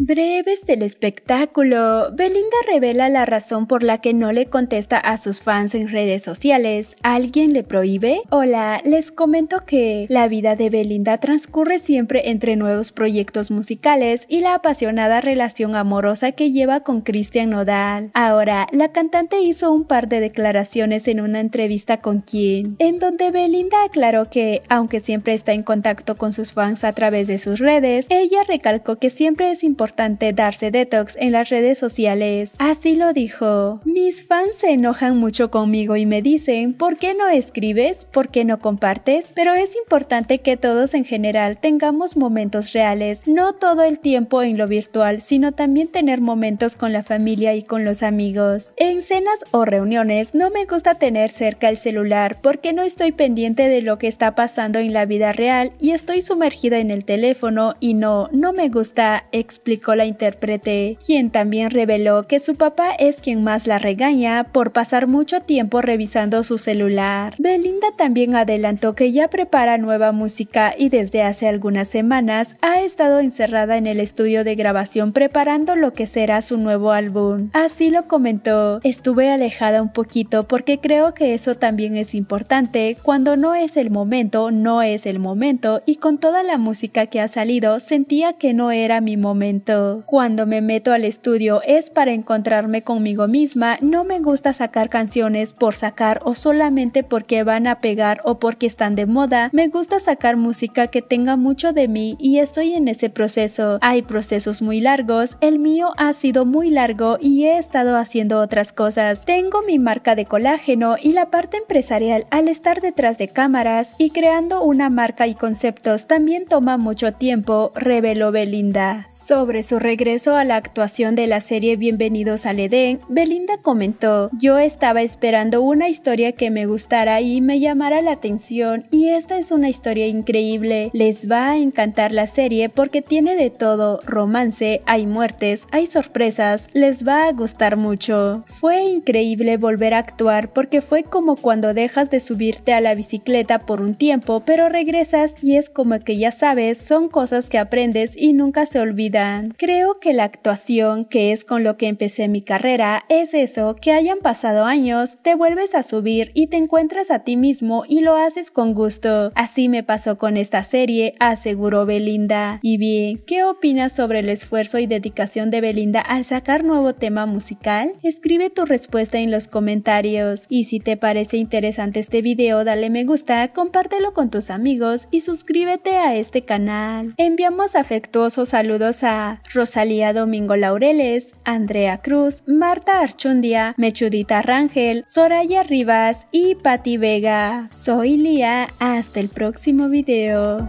Breves del espectáculo, Belinda revela la razón por la que no le contesta a sus fans en redes sociales. ¿Alguien le prohíbe? Hola, les comento que la vida de Belinda transcurre siempre entre nuevos proyectos musicales y la apasionada relación amorosa que lleva con Christian Nodal. Ahora, la cantante hizo un par de declaraciones en una entrevista con Kim, en donde Belinda aclaró que, aunque siempre está en contacto con sus fans a través de sus redes, ella recalcó que siempre es importante darse detox en las redes sociales. Así lo dijo. Mis fans se enojan mucho conmigo y me dicen, ¿por qué no escribes? ¿Por qué no compartes? Pero es importante que todos en general tengamos momentos reales, no todo el tiempo en lo virtual, sino también tener momentos con la familia y con los amigos. En cenas o reuniones no me gusta tener cerca el celular porque no estoy pendiente de lo que está pasando en la vida real y estoy sumergida en el teléfono y no, no me gusta explicar la intérprete, quien también reveló que su papá es quien más la regaña por pasar mucho tiempo revisando su celular. Belinda también adelantó que ya prepara nueva música y desde hace algunas semanas ha estado encerrada en el estudio de grabación preparando lo que será su nuevo álbum. Así lo comentó, estuve alejada un poquito porque creo que eso también es importante, cuando no es el momento, no es el momento y con toda la música que ha salido sentía que no era mi momento. Cuando me meto al estudio es para encontrarme conmigo misma, no me gusta sacar canciones por sacar o solamente porque van a pegar o porque están de moda, me gusta sacar música que tenga mucho de mí y estoy en ese proceso. Hay procesos muy largos, el mío ha sido muy largo y he estado haciendo otras cosas. Tengo mi marca de colágeno y la parte empresarial al estar detrás de cámaras y creando una marca y conceptos también toma mucho tiempo, reveló Belinda. Sobre su regreso a la actuación de la serie Bienvenidos al Edén, Belinda comentó, yo estaba esperando una historia que me gustara y me llamara la atención y esta es una historia increíble. Les va a encantar la serie porque tiene de todo, romance, hay muertes, hay sorpresas, les va a gustar mucho. Fue increíble volver a actuar porque fue como cuando dejas de subirte a la bicicleta por un tiempo pero regresas y es como que ya sabes, son cosas que aprendes y nunca se olvidan. Creo que la actuación, que es con lo que empecé mi carrera, es eso, que hayan pasado años, te vuelves a subir y te encuentras a ti mismo y lo haces con gusto. Así me pasó con esta serie, aseguró Belinda. Y bien, ¿qué opinas sobre el esfuerzo y dedicación de Belinda al sacar nuevo tema musical? Escribe tu respuesta en los comentarios. Y si te parece interesante este video, dale me gusta, compártelo con tus amigos y suscríbete a este canal. Enviamos afectuosos saludos a Rosalía Domingo Laureles, Andrea Cruz, Marta Archundia, Mechudita Rangel, Soraya Rivas y Patti Vega. Soy Lía, hasta el próximo video.